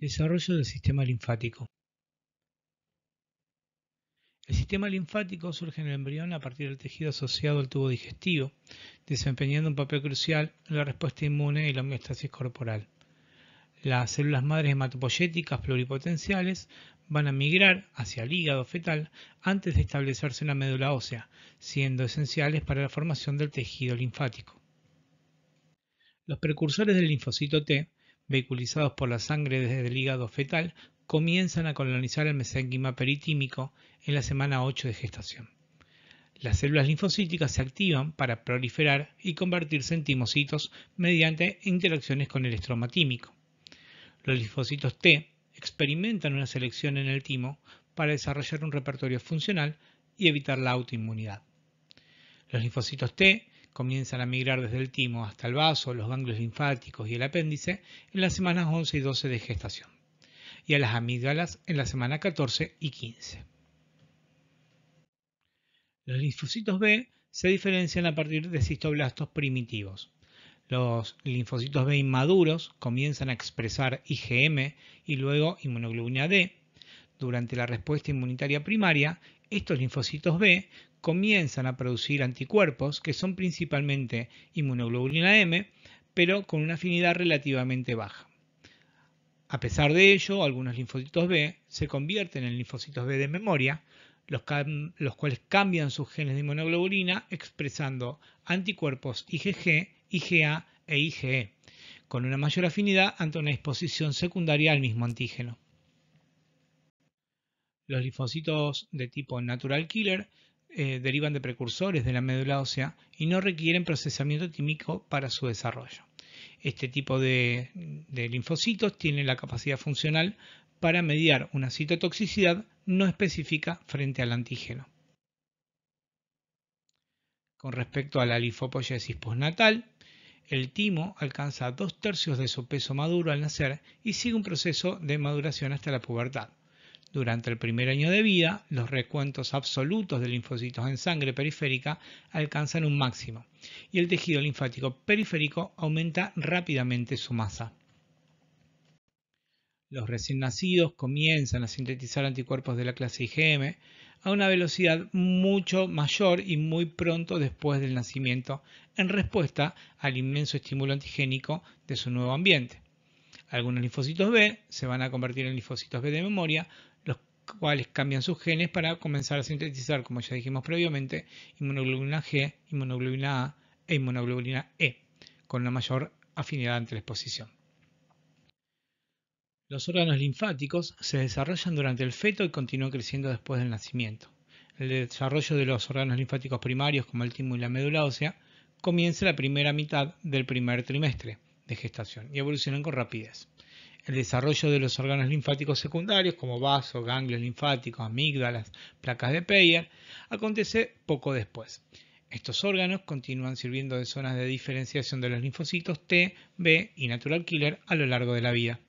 Desarrollo del sistema linfático. El sistema linfático surge en el embrión a partir del tejido asociado al tubo digestivo, desempeñando un papel crucial en la respuesta inmune y la homeostasis corporal. Las células madres hematopoyéticas pluripotenciales van a migrar hacia el hígado fetal antes de establecerse en la médula ósea, siendo esenciales para la formación del tejido linfático. Los precursores del linfocito T vehiculizados por la sangre desde el hígado fetal, comienzan a colonizar el mesénquima peritímico en la semana 8 de gestación. Las células linfocíticas se activan para proliferar y convertirse en timocitos mediante interacciones con el estroma tímico. Los linfocitos T experimentan una selección en el timo para desarrollar un repertorio funcional y evitar la autoinmunidad. Los linfocitos T comienzan a migrar desde el timo hasta el vaso, los ganglios linfáticos y el apéndice en las semanas 11 y 12 de gestación, y a las amígdalas en la semana 14 y 15. Los linfocitos B se diferencian a partir de cistoblastos primitivos. Los linfocitos B inmaduros comienzan a expresar IgM y luego inmunoglobulina D, durante la respuesta inmunitaria primaria, estos linfocitos B comienzan a producir anticuerpos que son principalmente inmunoglobulina M, pero con una afinidad relativamente baja. A pesar de ello, algunos linfocitos B se convierten en linfocitos B de memoria, los, cuales cambian sus genes de inmunoglobulina expresando anticuerpos IgG, IgA e IgE, con una mayor afinidad ante una exposición secundaria al mismo antígeno. Los linfocitos de tipo natural killer eh, derivan de precursores de la médula ósea y no requieren procesamiento químico para su desarrollo. Este tipo de, de linfocitos tiene la capacidad funcional para mediar una citotoxicidad no específica frente al antígeno. Con respecto a la linfopoyesis postnatal, el timo alcanza dos tercios de su peso maduro al nacer y sigue un proceso de maduración hasta la pubertad. Durante el primer año de vida, los recuentos absolutos de linfocitos en sangre periférica alcanzan un máximo y el tejido linfático periférico aumenta rápidamente su masa. Los recién nacidos comienzan a sintetizar anticuerpos de la clase IgM a una velocidad mucho mayor y muy pronto después del nacimiento en respuesta al inmenso estímulo antigénico de su nuevo ambiente. Algunos linfocitos B se van a convertir en linfocitos B de memoria, los cuales cambian sus genes para comenzar a sintetizar, como ya dijimos previamente, inmunoglobulina G, inmunoglobulina A e inmunoglobulina E, con una mayor afinidad ante la exposición. Los órganos linfáticos se desarrollan durante el feto y continúan creciendo después del nacimiento. El desarrollo de los órganos linfáticos primarios como el timo y la médula ósea comienza la primera mitad del primer trimestre, de gestación y evolucionan con rapidez. El desarrollo de los órganos linfáticos secundarios como vasos, ganglios linfáticos, amígdalas, placas de Peyer, acontece poco después. Estos órganos continúan sirviendo de zonas de diferenciación de los linfocitos T, B y natural killer a lo largo de la vida.